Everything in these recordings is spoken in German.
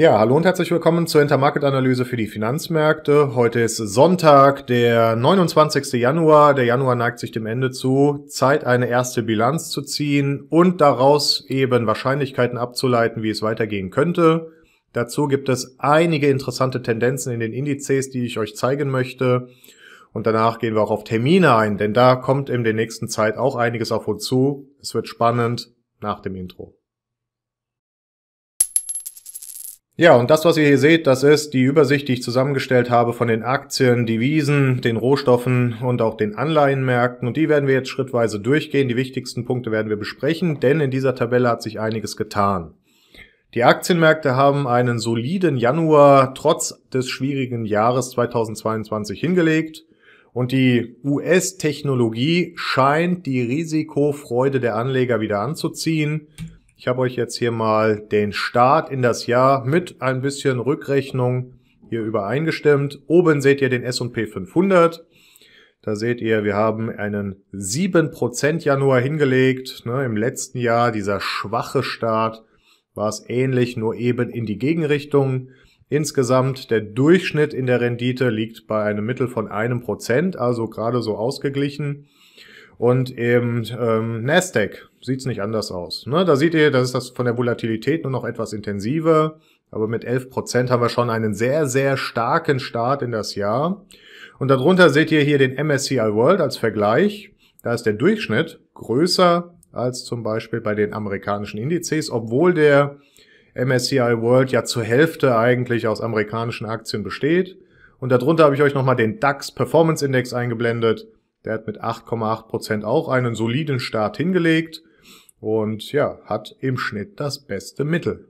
Ja, hallo und herzlich willkommen zur Intermarket-Analyse für die Finanzmärkte. Heute ist Sonntag, der 29. Januar. Der Januar neigt sich dem Ende zu. Zeit, eine erste Bilanz zu ziehen und daraus eben Wahrscheinlichkeiten abzuleiten, wie es weitergehen könnte. Dazu gibt es einige interessante Tendenzen in den Indizes, die ich euch zeigen möchte. Und danach gehen wir auch auf Termine ein, denn da kommt in der nächsten Zeit auch einiges auf uns zu. Es wird spannend nach dem Intro. Ja, und das, was ihr hier seht, das ist die Übersicht, die ich zusammengestellt habe von den Aktien, Devisen, den Rohstoffen und auch den Anleihenmärkten. Und die werden wir jetzt schrittweise durchgehen. Die wichtigsten Punkte werden wir besprechen, denn in dieser Tabelle hat sich einiges getan. Die Aktienmärkte haben einen soliden Januar trotz des schwierigen Jahres 2022 hingelegt. Und die US-Technologie scheint die Risikofreude der Anleger wieder anzuziehen. Ich habe euch jetzt hier mal den Start in das Jahr mit ein bisschen Rückrechnung hier übereingestimmt. Oben seht ihr den S&P 500. Da seht ihr, wir haben einen 7% Januar hingelegt. Ne, Im letzten Jahr, dieser schwache Start, war es ähnlich, nur eben in die Gegenrichtung. Insgesamt der Durchschnitt in der Rendite liegt bei einem Mittel von einem Prozent, also gerade so ausgeglichen und eben ähm, Nasdaq sieht es nicht anders aus. Ne? Da seht ihr, das ist das von der Volatilität nur noch etwas intensiver, aber mit 11% haben wir schon einen sehr, sehr starken Start in das Jahr. Und darunter seht ihr hier den MSCI World als Vergleich. Da ist der Durchschnitt größer als zum Beispiel bei den amerikanischen Indizes, obwohl der MSCI World ja zur Hälfte eigentlich aus amerikanischen Aktien besteht. Und darunter habe ich euch nochmal den DAX Performance Index eingeblendet. Der hat mit 8,8% Prozent auch einen soliden Start hingelegt und ja, hat im Schnitt das beste Mittel.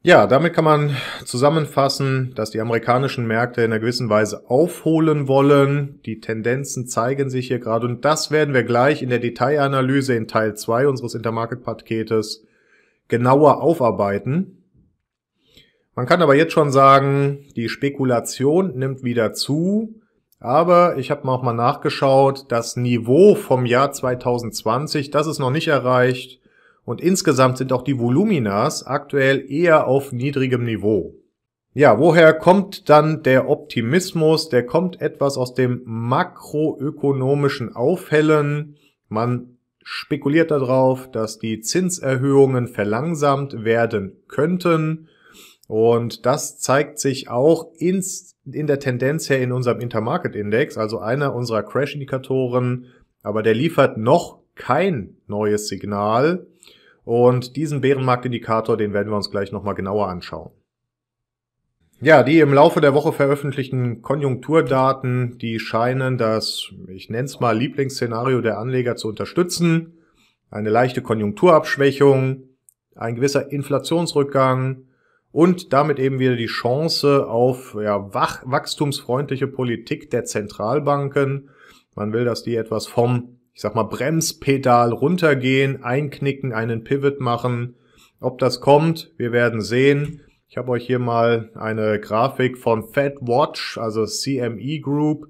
Ja, damit kann man zusammenfassen, dass die amerikanischen Märkte in einer gewissen Weise aufholen wollen. Die Tendenzen zeigen sich hier gerade und das werden wir gleich in der Detailanalyse in Teil 2 unseres Intermarket-Paketes genauer aufarbeiten. Man kann aber jetzt schon sagen, die Spekulation nimmt wieder zu. Aber ich habe auch mal nachgeschaut, das Niveau vom Jahr 2020, das ist noch nicht erreicht. Und insgesamt sind auch die Voluminas aktuell eher auf niedrigem Niveau. Ja, woher kommt dann der Optimismus? Der kommt etwas aus dem makroökonomischen Aufhellen. Man spekuliert darauf, dass die Zinserhöhungen verlangsamt werden könnten und das zeigt sich auch ins, in der Tendenz her in unserem Intermarket Index, also einer unserer Crash-Indikatoren, aber der liefert noch kein neues Signal. Und diesen Bärenmarktindikator, den werden wir uns gleich nochmal genauer anschauen. Ja, die im Laufe der Woche veröffentlichten Konjunkturdaten, die scheinen das, ich nenne es mal, Lieblingsszenario der Anleger zu unterstützen. Eine leichte Konjunkturabschwächung, ein gewisser Inflationsrückgang, und damit eben wieder die Chance auf ja, wach, wachstumsfreundliche Politik der Zentralbanken. Man will, dass die etwas vom, ich sag mal, Bremspedal runtergehen, einknicken, einen Pivot machen. Ob das kommt, wir werden sehen. Ich habe euch hier mal eine Grafik von FedWatch, also CME Group,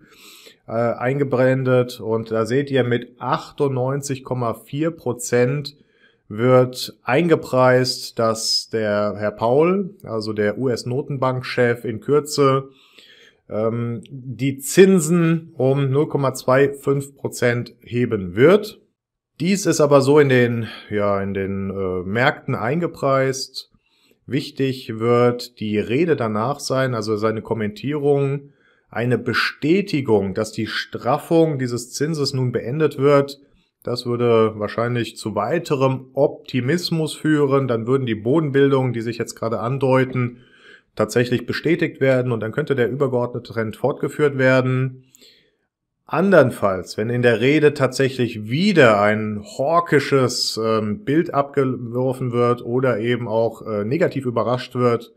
äh, eingeblendet und da seht ihr mit 98,4 Prozent wird eingepreist, dass der Herr Paul, also der US-Notenbankchef in Kürze, ähm, die Zinsen um 0,25 Prozent heben wird. Dies ist aber so in den, ja, in den äh, Märkten eingepreist. Wichtig wird die Rede danach sein, also seine Kommentierung, eine Bestätigung, dass die Straffung dieses Zinses nun beendet wird, das würde wahrscheinlich zu weiterem Optimismus führen. Dann würden die Bodenbildungen, die sich jetzt gerade andeuten, tatsächlich bestätigt werden und dann könnte der übergeordnete Trend fortgeführt werden. Andernfalls, wenn in der Rede tatsächlich wieder ein hawkisches ähm, Bild abgeworfen wird oder eben auch äh, negativ überrascht wird,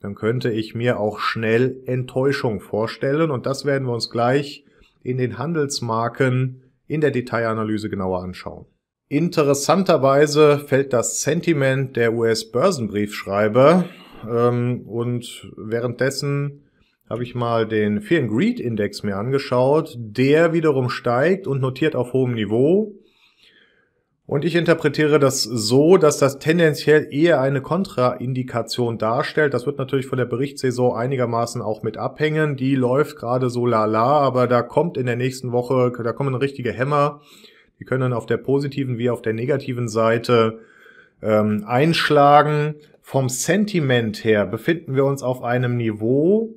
dann könnte ich mir auch schnell Enttäuschung vorstellen und das werden wir uns gleich in den Handelsmarken in der Detailanalyse genauer anschauen. Interessanterweise fällt das Sentiment der US-Börsenbriefschreiber ähm, und währenddessen habe ich mal den Fear and Greed Index mir angeschaut. Der wiederum steigt und notiert auf hohem Niveau. Und ich interpretiere das so, dass das tendenziell eher eine Kontraindikation darstellt. Das wird natürlich von der Berichtssaison einigermaßen auch mit abhängen. Die läuft gerade so lala, aber da kommt in der nächsten Woche, da kommen richtige Hämmer. Die können auf der positiven wie auf der negativen Seite ähm, einschlagen. Vom Sentiment her befinden wir uns auf einem Niveau,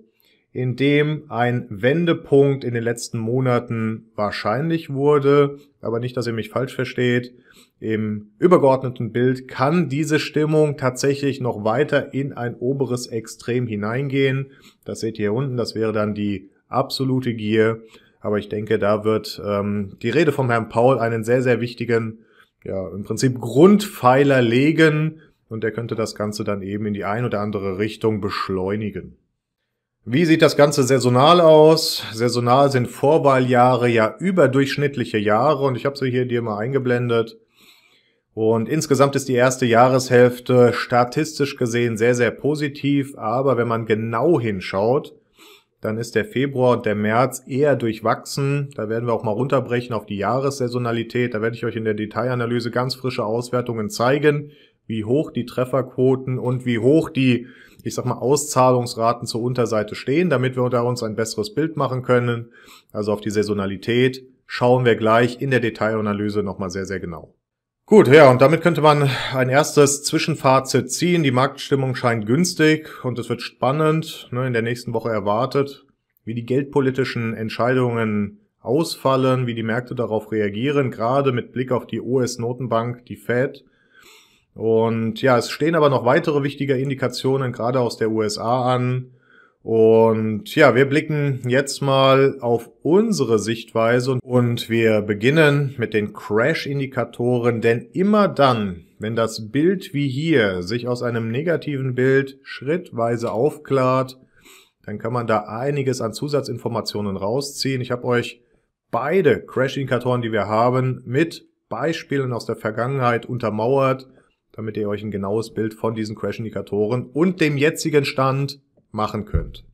in dem ein Wendepunkt in den letzten Monaten wahrscheinlich wurde, aber nicht, dass ihr mich falsch versteht. Im übergeordneten Bild kann diese Stimmung tatsächlich noch weiter in ein oberes Extrem hineingehen. Das seht ihr hier unten, das wäre dann die absolute Gier. Aber ich denke, da wird ähm, die Rede vom Herrn Paul einen sehr, sehr wichtigen, ja, im Prinzip Grundpfeiler legen und er könnte das Ganze dann eben in die ein oder andere Richtung beschleunigen. Wie sieht das Ganze saisonal aus? Saisonal sind Vorwahljahre ja überdurchschnittliche Jahre und ich habe sie hier dir mal eingeblendet. Und insgesamt ist die erste Jahreshälfte statistisch gesehen sehr, sehr positiv, aber wenn man genau hinschaut, dann ist der Februar und der März eher durchwachsen. Da werden wir auch mal runterbrechen auf die Jahressaisonalität. Da werde ich euch in der Detailanalyse ganz frische Auswertungen zeigen, wie hoch die Trefferquoten und wie hoch die ich sag mal, Auszahlungsraten zur Unterseite stehen, damit wir da uns ein besseres Bild machen können. Also auf die Saisonalität schauen wir gleich in der Detailanalyse nochmal sehr, sehr genau. Gut, ja, und damit könnte man ein erstes Zwischenfazit ziehen. Die Marktstimmung scheint günstig und es wird spannend ne, in der nächsten Woche erwartet, wie die geldpolitischen Entscheidungen ausfallen, wie die Märkte darauf reagieren, gerade mit Blick auf die US-Notenbank, die Fed, und ja, es stehen aber noch weitere wichtige Indikationen, gerade aus der USA an. Und ja, wir blicken jetzt mal auf unsere Sichtweise und wir beginnen mit den Crash-Indikatoren, denn immer dann, wenn das Bild wie hier sich aus einem negativen Bild schrittweise aufklart, dann kann man da einiges an Zusatzinformationen rausziehen. Ich habe euch beide Crash-Indikatoren, die wir haben, mit Beispielen aus der Vergangenheit untermauert damit ihr euch ein genaues Bild von diesen Crash-Indikatoren und dem jetzigen Stand machen könnt.